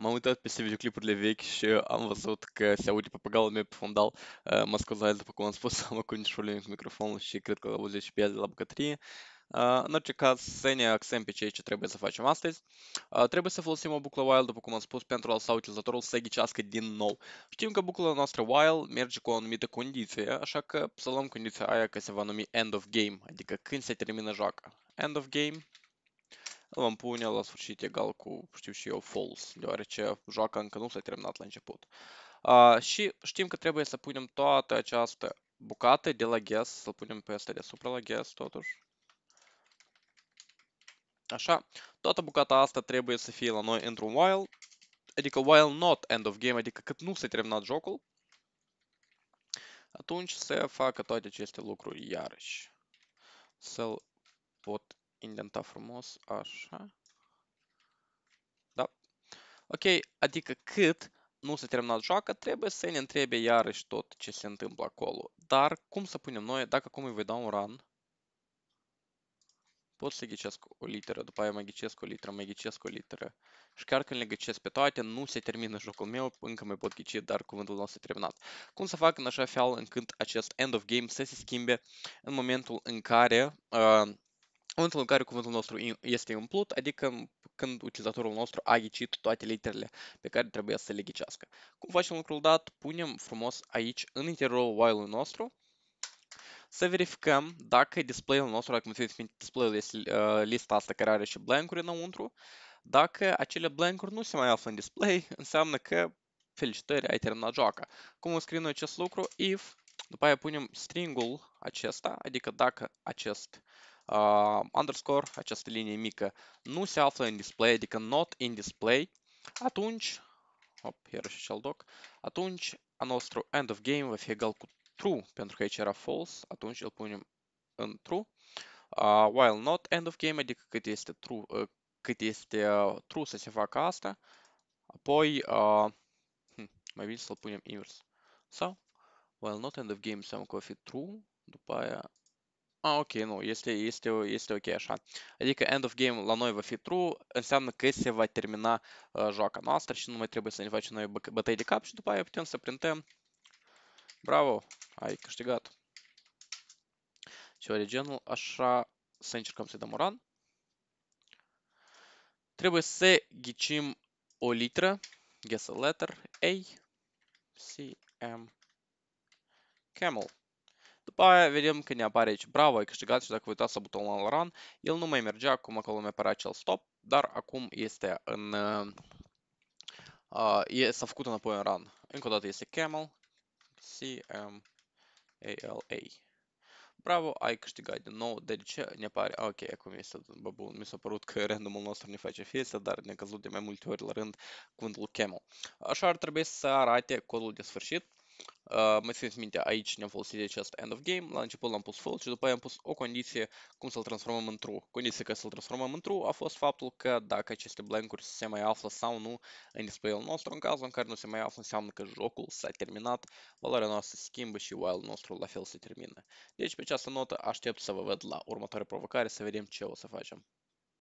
M-am uitat peste videoclipurile vechi și am văzut că se aude papagalul meu pe fundal. Eh, M-a scuzat, după cum am spus, am acum niște cu microfonul și cred că l-au și pe de la bucătărie. Uh, în orice caz, să ne axăm pe ceea ce trebuie să facem astăzi. Uh, trebuie să folosim o buclă while, după cum am spus, pentru a lăsa utilizatorul să ghicească din nou. Știm că bucla noastră while merge cu o anumită condiție, așa că să luăm condiția aia că se va numi end of game, adică când se termină joaca. End of game vom pune la sfârșit egal cu, știu și eu, false, deoarece joaca încă nu s-a terminat la început. Uh, și știm că trebuie să punem toată această bucată de la guest, să-l punem asta deasupra la guest, totuși. Așa, toată bucata asta trebuie să fie la noi într-un while, adică while not end of game, adică cât nu s-a terminat jocul, atunci se facă toate aceste lucruri iarăși. Să-l pot indenta frumos, așa. Da. Ok, adică cât nu se terminat joaca, trebuie să ne întrebe iarăși tot ce se întâmplă acolo. Dar cum să punem noi, dacă acum îi voi da un run, pot să ghicesc o literă, după aia mai ghicesc o literă, mai ghicesc o literă. Și chiar când le ghicesc pe toate, nu se termină jocul meu, încă mai pot ghici, dar cuvântul nostru se terminat. Cum să fac în așa fel încât acest end of game să se schimbe în momentul în care uh, momentul în care cuvântul nostru este umplut, adică când utilizatorul nostru a ghicit toate literele pe care trebuie să le ghicească. Cum facem lucrul dat? Punem frumos aici, în interiorul while-ului nostru, să verificăm dacă display-ul nostru, dacă vedeți, display-ul este uh, lista asta care are și blank-uri înăuntru, dacă acele blank-uri nu se mai află în display, înseamnă că felicitări, ai terminat joaca. Cum scriem noi acest lucru? If, după aia punem stringul acesta, adică dacă acest uh, uh, underscore, această linie mică, nu se află în display, adică not in display, atunci, op, iarăși cel doc, atunci a nostru end of game va fi egal cu true, pentru că aici era false, atunci îl punem în true, uh, while not end of game, adică cât este true, uh, cât este uh, true să se facă asta, apoi, uh, hm, mai bine să-l punem invers, sau, while not end of game, seama că va fi true, după aia a, ok, nu, este, este, este ok așa. Adică end of game la noi va fi true, înseamnă că se va termina uh, joaca noastră și nu mai trebuie să ne facem noi bă bătăi de cap și după aia putem să printăm. Bravo, ai câștigat. Ceva de genul, așa să încercăm să dăm run. Trebuie să ghicim o literă, guess a letter, A, C, M, Camel. După aia vedem că ne apare aici bravo, ai câștigat și dacă vă uitați la butonul la run, el nu mai mergea, acum acolo mi apare acel stop, dar acum este în... Uh, e, s-a făcut înapoi în run. Încă o dată este camel, C-M-A-L-A. Bravo, ai câștigat din nou. De ce ne pare... Ok, acum este babul. Mi s-a părut că randomul nostru ne face fiesta, dar ne-a căzut de mai multe ori la rând cuvântul camel. Așa ar trebui să arate codul de sfârșit. Uh, mai țineți minte, aici ne-am folosit de acest end of game, la început l-am pus false și după aia am pus o condiție cum să-l transformăm în true. Condiția că să-l transformăm în true a fost faptul că dacă aceste blank-uri se mai află sau nu în display-ul nostru, în cazul în care nu se mai află, înseamnă că jocul s-a terminat, valoarea noastră se schimbă și while nostru la fel se termină. Deci pe această notă aștept să vă văd la următoare provocare, să vedem ce o să facem.